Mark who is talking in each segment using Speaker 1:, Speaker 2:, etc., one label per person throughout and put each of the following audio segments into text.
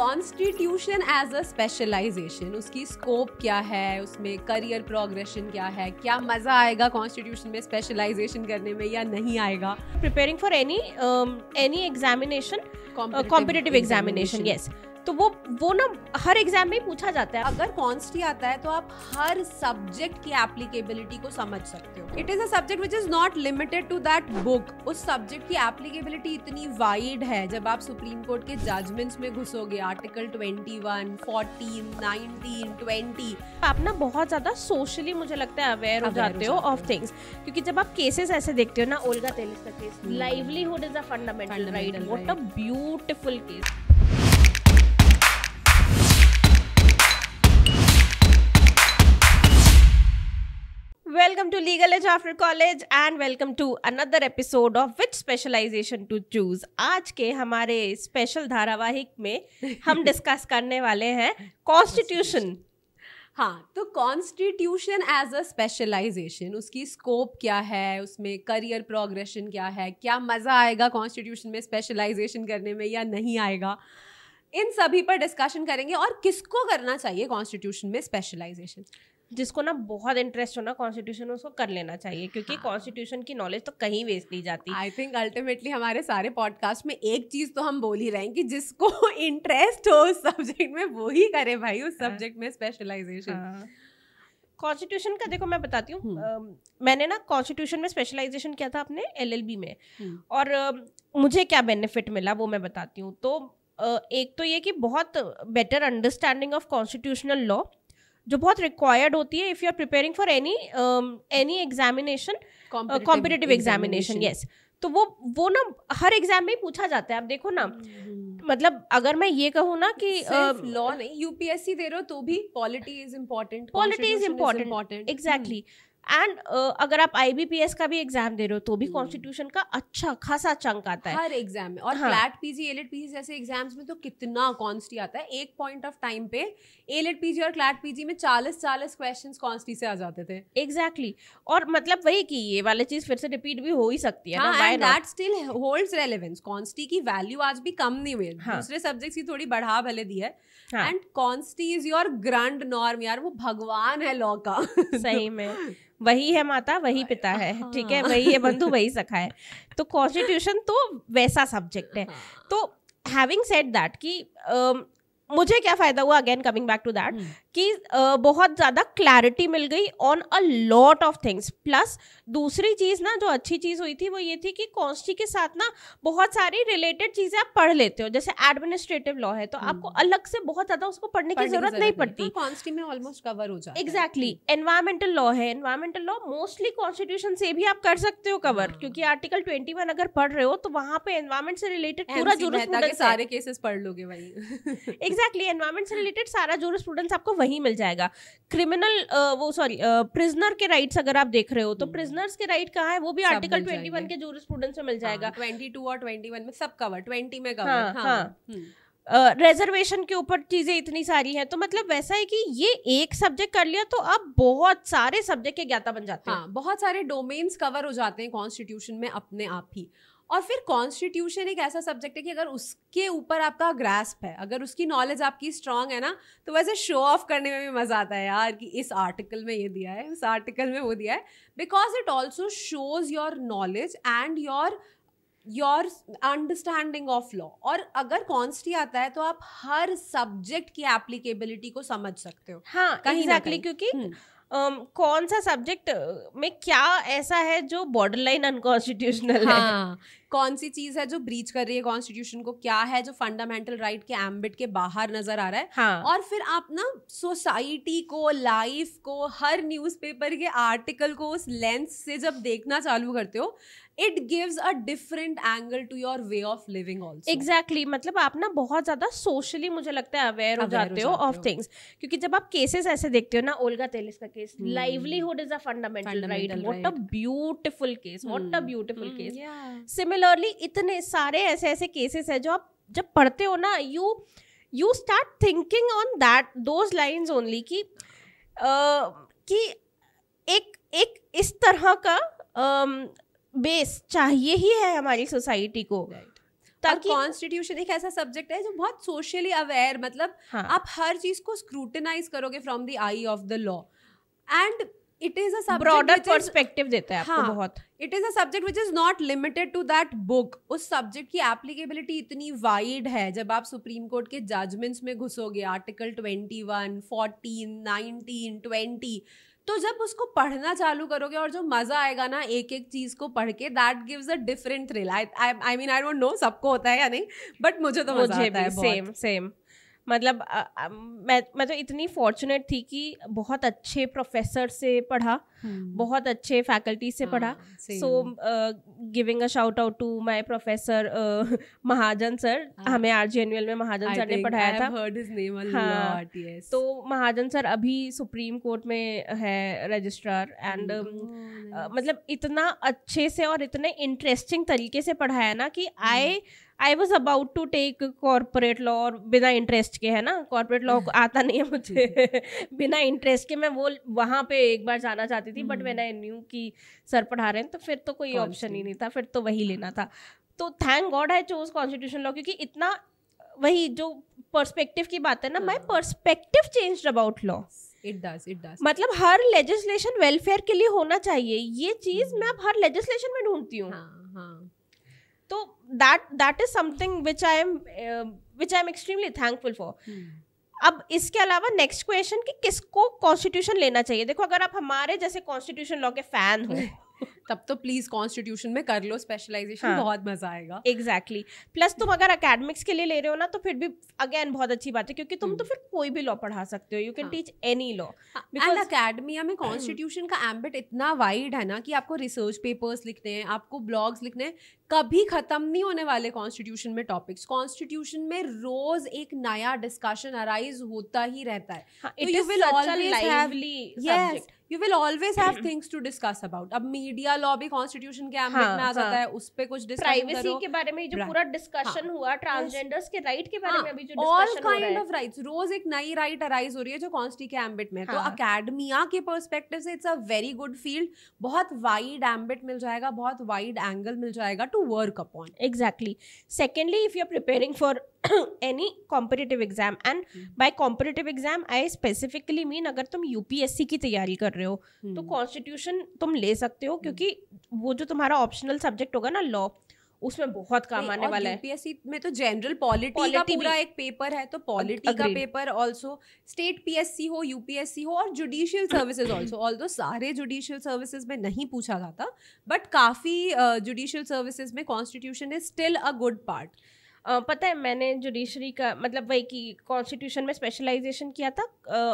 Speaker 1: Constitution as a specialisation उसकी scope क्या है उसमें करियर प्रोग्रेशन क्या है क्या मज़ा आएगा कॉन्स्टिट्यूशन में स्पेशलाइजेशन करने में या नहीं आएगा
Speaker 2: preparing for any any examination competitive examination yes तो वो वो ना हर एग्जाम में पूछा जाता है अगर कॉन्स्टी आता है तो आप हर सब्जेक्ट
Speaker 1: की एप्लीकेबिलिटी को समझ सकते हो it is a subject which is not limited to that book उस सब्जेक्ट की एप्लीकेबिलिटी इतनी वाइड है जब आप सुप्रीम कोर्ट के जजमेंट्स में घुसोगे
Speaker 2: article twenty one fourteen nineteen twenty आप ना बहुत ज्यादा सोशली मुझे लगता है अवेयर हो जाते हो ऑफ थिंग्स क्योंकि जब आप केसेस ऐसे देखते हो ना ओलगा तेलिस का case livelihood is a fundamental right what a beautiful case welcome to legal edge after college and welcome to another episode of which specialisation to choose आज के हमारे स्पेशल धारावाहिक में हम डिस्कस करने वाले हैं कॉन्स्टिट्यूशन हाँ तो कॉन्स्टिट्यूशन
Speaker 1: एज अ स्पेशलाइजेशन उसकी स्कोप क्या है उसमें करियर प्रोग्रेशन क्या है क्या मज़ा आएगा कॉन्स्टिट्यूशन में स्पेशलाइजेशन करने में या नहीं आएगा इन सभी
Speaker 2: पर डिस्कशन करेंगे और किसको करना चाहिए कॉन्स्टिट्यूशन में स्पेशलाइजेशन जिसको ना बहुत इंटरेस्ट हो ना कॉन्स्टिट्यूशन उसको कर लेना चाहिए क्योंकि कॉन्स्टिट्यूशन हाँ. की नॉलेज तो कहीं वेस्ट नहीं जाती आई थिंक अल्टीमेटली हमारे सारे पॉडकास्ट में एक चीज तो हम बोल ही रहे हैं कि जिसको इंटरेस्ट हो उस सब्जेक्ट में वो ही करे भाई उस सब्जेक्ट हाँ। में स्पेशलाइजेशन हाँ। कॉन्स्टिट्यूशन का देखो मैं बताती हूँ हम्म। मैंने ना कॉन्स्टिट्यूशन में स्पेशलाइजेशन किया था अपने एल में हम्म। और मुझे क्या बेनिफिट मिला वो मैं बताती हूँ तो एक तो ये कि बहुत better understanding of constitutional law जो बहुत रिक्वायर्ड होती है if you are preparing for any any examination competitive examination yes तो वो वो ना हर एग्जाम में ही पूछा जाता है आप देखो ना हम्म। मतलब अगर मैं ये कहूँ ना कि लॉ uh, नहीं यूपीएससी दे रहे हो तो भी polity is important polity is important exactly and uh, अगर आप आईबीपीएस का भी एग्जाम दे रहे हो तो भी कॉन्स्टिट्यूशन hmm. का अच्छा खासा चंक आता है हर एग्जाम में और फ्लैट
Speaker 1: पीजी एलेट पीजी जैसे एग्जाम्स में तो कितना कॉन्स्टी आता है एक पॉइंट ऑफ टाइम पे एलेट पीजी और क्लैट पीजी में चालीस चालीस क्वेश्चन कॉन्स्टी से आ जाते थे एग्जैक्टली exactly. और मतलब वही की ये वाले चीज फिर से रिपीट भी हो ही सकती है हाँ, स्टिल होल्ड्स रेलेवेंस कॉन्स्टी की वैल्यू आज भी कम नहीं हुई हाँ. दूसरे सब्जेक्ट की थोड़ी बढ़ा भले दी है and consti is your grand norm यार वो भगवान है लॉ का सही में
Speaker 2: वही है माता वही पिता है ठीक है हाँ। वही है बंधु वही सखा है तो कॉन्स्टिट्यूशन तो वैसा सब्जेक्ट है हाँ। तो हैविंग सेट दैट कि मुझे क्या फायदा हुआ again coming back to that कि बहुत ज्यादा क्लैरिटी मिल गई on a lot of things plus दूसरी चीज ना जो अच्छी चीज हुई थी वो ये थी कि कॉन्स्टी के साथ ना बहुत सारी रिलेटेड चीजें आप पढ़ लेते हो जैसे एडमिनिस्ट्रेटिव लॉ है तो hmm. आपको अलग से बहुत ज्यादा उसको पढ़ने, पढ़ने की जरूरत नहीं पड़ती कॉन्स्टी में ऑलमोस्ट कवर हो जाए एग्जैक्टली एनवायरमेंटल लॉ है एनवायरमेंटल लॉ मोस्टली कॉन्स्टिट्यूशन से भी आप कर सकते हो कवर हाँ। क्योंकि आर्टिकल ट्वेंटी अगर पढ़ रहे हो तो वहां पे एनवायरमेंट से रिलेटेड पूरा जुर्म सारे
Speaker 1: केसेस पढ़ लोगे भाई
Speaker 2: एग्जैक्टली एनवायरमेंट से रिलेटेड सारा जो स्टूडेंट्स आपको वहीं मिल जाएगा क्रिमिनल वो सॉरी प्रिजनर के राइट्स अगर आप देख रहे हो तो प्रिजनर्स हम्म। के राइट कहाँ है वो भी आर्टिकल ट्वेंटी वन के जो स्टूडेंट्स में मिल हाँ, जाएगा ट्वेंटी टू और ट्वेंटी वन में सब कवर ट्वेंटी में कवर हाँ, रेजर्वेशन हाँ। हाँ। हम्म। uh, के ऊपर चीज़ें इतनी सारी हैं तो मतलब वैसा है कि ये एक सब्जेक्ट कर लिया तो अब बहुत सारे सब्जेक्ट के ज्ञाता बन जाते हैं हाँ, बहुत सारे डोमेन्स कवर हो जाते हैं कॉन्स्टिट्यूशन में अपने आप ही
Speaker 1: और फिर कॉन्स्टिट्यूशन एक ऐसा सब्जेक्ट है कि अगर उसके ऊपर आपका ग्रास्प है अगर उसकी नॉलेज आपकी स्ट्रांग है ना तो वैसे शो ऑफ करने में भी मज़ा आता है यार कि इस आर्टिकल में ये दिया है इस आर्टिकल में वो दिया है because it also shows your knowledge and your your understanding of law और अगर कॉन्स्टी आता है तो आप हर सब्जेक्ट की एप्लीकेबिलिटी को समझ सकते हो
Speaker 2: हाँ कहीं exactly, ना कहीं क्योंकि हम्म। um, कौन सा सब्जेक्ट में क्या ऐसा है जो बॉर्डर लाइन अनकॉन्स्टिट्यूशनल हाँ,
Speaker 1: कौन सी चीज है जो ब्रीच कर रही है कॉन्स्टिट्यूशन को क्या है जो फंडामेंटल राइट के एम्बिट के बाहर नजर आ रहा है हाँ. और फिर आप ना सोसाइटी को लाइफ को हर न्यूज़पेपर के आर्टिकल को उस लेंस से जब देखना चालू करते हो it gives a different angle to your way of living also
Speaker 2: exactly मतलब आप ना बहुत ज्यादा सोशली मुझे लगता है अवेयर हो जाते हो ऑफ थिंग्स क्योंकि जब आप केसेस ऐसे देखते हो ना ओल्गा तेलिस का case livelihood is a fundamental right what a beautiful case what a beautiful case similarly इतने सारे ऐसे ऐसे केसेस है जो आप जब पढ़ते हो ना you you start thinking on that those lines only कि कि एक एक इस तरह का बेस चाहिए ही है हमारी सोसाइटी को ताकि कॉन्स्टिट्यूशन एक ऐसा सब्जेक्ट है जो बहुत सोशली अवेयर
Speaker 1: मतलब हाँ. आप हर चीज को स्क्रूटिनाइज करोगे from the eye of the law and it is a broader perspective
Speaker 2: देता है हाँ, आपको बहुत
Speaker 1: it is a subject which is not limited to that book उस सब्जेक्ट की एप्लीकेबिलिटी इतनी वाइड है जब आप सुप्रीम कोर्ट के जजमेंट्स में घुसोगे article twenty one fourteen nineteen twenty तो जब उसको पढ़ना चालू करोगे और जो मज़ा आएगा ना एक एक चीज़ को पढ़ के that gives a different
Speaker 2: thrill I mean I don't know सबको होता है या नहीं बट मुझे तो मजा आता है सेम सेम मतलब आ, आ, मैं मैं तो इतनी फॉर्चुनेट थी कि बहुत अच्छे प्रोफेसर से पढ़ा hmm. बहुत अच्छे फैकल्टी से ah, पढ़ा so giving a shout out to my professor Mahajan sir ah. हाँ। हमें आर एनुअल में महाजन I सर ने पढ़ाया था हाँ, तो महाजन सर अभी सुप्रीम कोर्ट में है रजिस्ट्रार एंड हम्म। मतलब इतना अच्छे से और इतने इंटरेस्टिंग तरीके से पढ़ाया ना कि I I was about to take corporate law और बिना इंटरेस्ट के है ना कॉरपोरेट लॉ आता नहीं है मुझे बिना इंटरेस्ट के मैं वो वहाँ पे एक बार जाना चाहती थी बट मैंने न्यू कि सर पढ़ा रहे हैं तो फिर तो कोई ऑप्शन ही नहीं था फिर तो वही लेना था तो thank God I choose constitution law क्योंकि इतना वही जो पर्सपेक्टिव की बात है ना my perspective change about law
Speaker 1: it does it does मतलब हर
Speaker 2: लेजिस्लेशन वेलफेयर के लिए होना चाहिए ये चीज मैं हम्म। अब हर लेजिस्लेशन में ढूंढती हूँ हाँ, हाँ। तो that that is something which I am which I am extremely thankful for अब इसके अलावा नेक्स्ट क्वेश्चन कि किसको कॉन्स्टिट्यूशन लेना चाहिए देखो अगर आप हमारे जैसे कॉन्स्टिट्यूशन लॉ के फैन हो तब तो प्लीज कॉन्स्टिट्यूशन में कर लो स्पेशलाइजेशन हाँ. बहुत मजा आएगा एग्जैक्टली exactly. प्लस तुम अगर अकेडमिक्स के लिए ले रहे हो ना तो फिर भी अगेन बहुत अच्छी बात है क्योंकि तुम तो हम्म। फिर कोई भी लॉ पढ़ा सकते हो you can teach any law and academia में
Speaker 1: कॉन्स्टिट्यूशन का एम्बिट इतना वाइड है ना कि आपको रिसर्च पेपर्स लिखने हैं आपको ब्लॉग्स लिखने हैं कभी ख़त्म नहीं होने वाले कॉन्स्टिट्यूशन में टॉपिक्स कॉन्स्टिट्यूशन में रोज एक नया डिस्कशन अराइज होता ही रहता है you will always have things to discuss about अब मीडिया लॉ भी कॉन्स्टिट्यूशन के हाँ, में आ हाँ. जाता हाँ. है उस पर कुछ प्राइवेसी के बारे में जो पूरा डिस्कशन हाँ. हुआ ट्रांसजेंडर्स के राइट के बारे हाँ, में अभी जो ऑल काइंड ऑफ राइट्स रोज एक नई राइट अराइज हो रही है जो कॉन्स्टी के एम्बिट में तो अकेडमिया हाँ. के परस्पेक्टिव से
Speaker 2: it's a very good field बहुत वाइड एम्बिट मिल जाएगा बहुत वाइड एंगल मिल जाएगा to to work upon exactly secondly if you are preparing for any competitive exam and by competitive exam I specifically mean अगर तुम UPSC की तैयारी कर रहे हो तो कॉन्स्टिट्यूशन hmm. तुम ले सकते हो क्योंकि hmm. वो जो तुम्हारा ऑप्शनल सब्जेक्ट होगा ना लॉ उसमें बहुत काम आने वाला
Speaker 1: है में तो जनरल पॉलिटी का पूरा एक
Speaker 2: पेपर है तो
Speaker 1: पॉलिटी का पेपर ऑल्सो स्टेट पीएससी हो यूपीएससी हो और जुडिशियल सर्विसेज ऑल्सो ऑल सारे जुडिशियल सर्विसेज में नहीं पूछा जाता बट काफ़ी जुडिशियल सर्विसेज में
Speaker 2: constitution is still a good part पता है मैंने जुडिशरी का मतलब वही कि कॉन्स्टिट्यूशन में स्पेशलाइजेशन किया था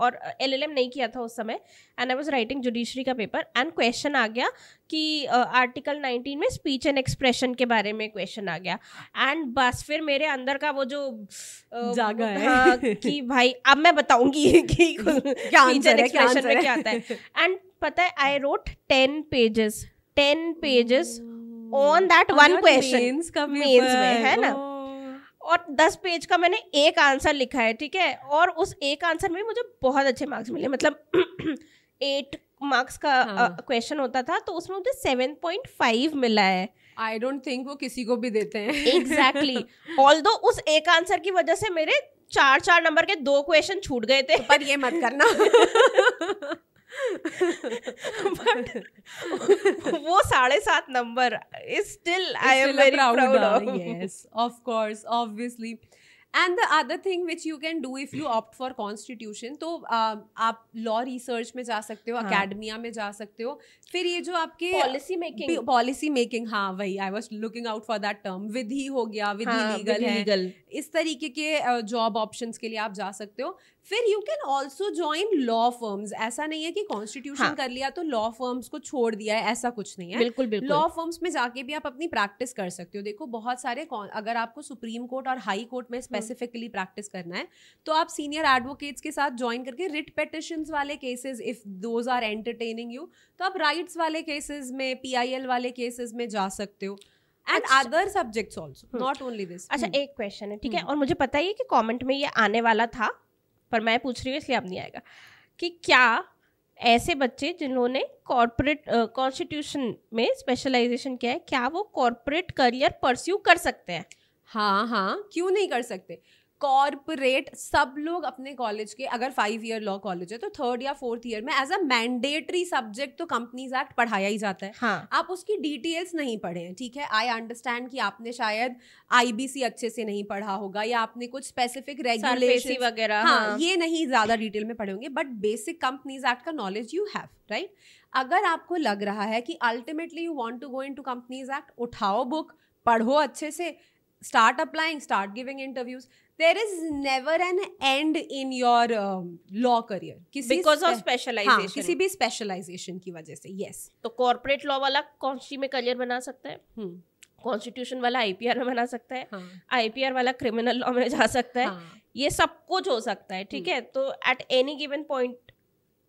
Speaker 2: और एलएलएम नहीं किया था उस समय and I was writing judiciary का पेपर एंड क्वेश्चन आ गया कि आर्टिकल uh, 19 में स्पीच एंड एक्सप्रेशन के बारे में क्वेश्चन आ गया एंड बस फिर मेरे अंदर का वो जो जागा है हाँ, कि भाई अब मैं बताऊंगी कि स्पीच एंड एक्सप्रेशन में क्या आता है एंड पता है I wrote ten pages ten pages on that one question है ना oh, और दस पेज का मैंने एक आंसर लिखा है ठीक है और उस एक आंसर में मुझे बहुत अच्छे मार्क्स मिले मतलब एट मार्क्स का क्वेश्चन हाँ. uh, होता था तो उसमें मुझे सेवन पॉइंट फाइव मिला है आई डोंट थिंक वो किसी को भी देते हैं एग्जैक्टली ऑल दो उस एक आंसर की वजह से मेरे चार चार नंबर के दो क्वेश्चन छूट गए थे तो पर ये मत करना वो साढ़े सात नंबर still I am very proud
Speaker 1: of course obviously and the other thing which you can do if you opt for constitution तो um, आप लॉ रिसर्च में जा सकते हो अकेडमिया हाँ। में जा सकते हो फिर ये जो आपके पॉलिसी मेकिंग पॉलिसी मेकिंग हाँ वही I was looking out for that term विधि हो गया विधि हाँ, लीगल है इस तरीके के जॉब ऑप्शन के लिए आप जा सकते हो फिर you can also join law firms ऐसा नहीं है कि कॉन्स्टिट्यूशन हाँ. कर लिया तो लॉ फर्म्स को छोड़ दिया है ऐसा कुछ नहीं है बिल्कुल बिल्कुल लॉ फर्म्स में जाके भी आप अपनी प्रैक्टिस कर सकते हो देखो बहुत सारे अगर आपको सुप्रीम कोर्ट और हाई कोर्ट में स्पेसिफिकली हम्म। प्रैक्टिस करना है तो आप सीनियर एडवोकेट्स के साथ ज्वाइन करके रिट पेटिशन वाले cases if those are entertaining you तो आप राइट्स वाले केसेज में पी वाले केसेज में जा सकते हो and other
Speaker 2: subjects also not only this अच्छा, हम्म। अच्छा हम्म। एक क्वेश्चन है ठीक है और मुझे पता ही है कि कमेंट में ये आने वाला था पर मैं पूछ रही हूँ इसलिए अब नहीं आएगा कि क्या ऐसे बच्चे जिन्होंने कॉरपोरेट कॉन्स्टिट्यूशन में स्पेशलाइजेशन किया है क्या वो कॉरपोरेट करियर परस्यू कर सकते हैं हाँ हाँ क्यों नहीं कर सकते कॉरपोरेट
Speaker 1: सब लोग अपने कॉलेज के अगर फाइव ईयर लॉ कॉलेज है तो थर्ड या फोर्थ ईयर में एज अ मैंडेटरी सब्जेक्ट तो कंपनीज एक्ट पढ़ाया ही जाता है हाँ. आप उसकी डिटेल्स नहीं पढ़े हैं ठीक है आई अंडरस्टैंड कि आपने शायद आईबीसी अच्छे से नहीं पढ़ा होगा या आपने कुछ स्पेसिफिक रेगुलेशन वगैरह हाँ, हाँ. ये नहीं ज्यादा डिटेल में पढ़े होंगे बट बेसिक कंपनीज एक्ट का नॉलेज यू हैव राइट अगर आपको लग रहा है कि ultimately you want to go in to companies act उठाओ बुक पढ़ो अच्छे से start applying start giving interviews there is never an end in your uh, law career किसी because of specialization हाँ, किसी भी specialization
Speaker 2: की वजह से yes तो corporate law वाला कौन सी में career बना सकता है कॉन्स्टिट्यूशन वाला आईपीआर में बना सकता है आईपीआर हाँ. वाला क्रिमिनल लॉ में जा सकता है हाँ. ये सब कुछ हो सकता है ठीक है तो at any given point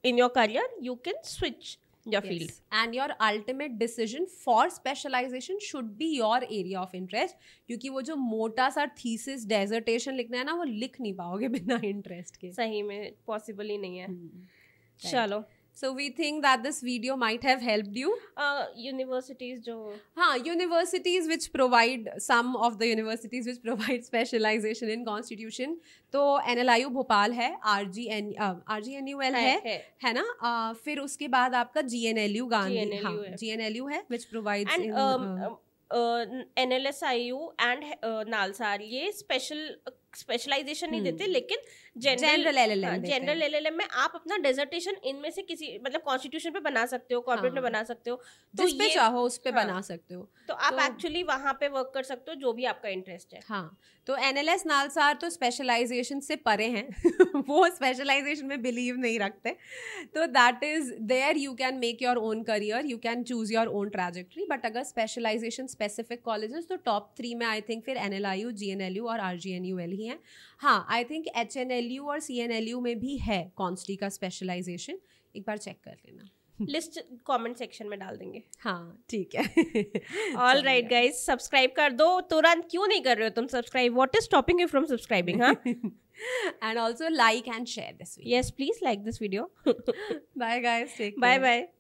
Speaker 2: in your career you can switch your yes. field and your ultimate decision for specialization should be your
Speaker 1: area of interest क्योंकि वो जो मोटा सा थीसिस डेजर्टेशन लिखना है ना वो लिख नहीं पाओगे
Speaker 2: बिना इंटरेस्ट के सही में पॉसिबल ही नहीं है hmm. right. चलो so we think that this video might have helped you universities जो हाँ universities which
Speaker 1: provide some of the universities which provide specialization in constitution तो N L I U Bhopal है R G N R G N U L है है ना uh, फिर उसके बाद
Speaker 2: आपका G N L U Gandhi G N L U है which provide N L S I U and NALSAR ये स्पेशल स्पेशलाइजेशन नहीं hmm. देते लेकिन जनरल एल एल एम में आप अपना डेजर्टेशन इनमें से किसी मतलब कॉन्स्टिट्यूशन पे बना सकते हो कॉर्पोरेट में हाँ। बना सकते हो तो जिस पे चाहो उस पे हाँ। बना सकते हो तो आप एक्चुअली तो वहाँ पे वर्क कर सकते हो जो भी आपका इंटरेस्ट है हाँ
Speaker 1: तो एन एल एस नालसार तो स्पेशलाइजेशन से परे हैं वो स्पेशलाइजेशन में बिलीव नहीं रखते तो that is there you can make your own career you can choose your own trajectory but अगर स्पेशलाइजेशन स्पेसिफिक कॉलेजेस तो टॉप थ्री में आई थिंक फिर N L I U G N L U और R G N U L ही हैं हाँ I think H N L L U और C N L you में भी है कॉन्स्टी का स्पेशलाइजेशन एक बार चेक कर लेना
Speaker 2: लिस्ट कमेंट सेक्शन में डाल देंगे हाँ ठीक है ऑल राइट गाइज सब्सक्राइब कर दो तुरंत क्यों नहीं कर रहे हो तुम subscribe what is stopping you from subscribing हाँ and also like and share this yes please like this video bye guys bye bye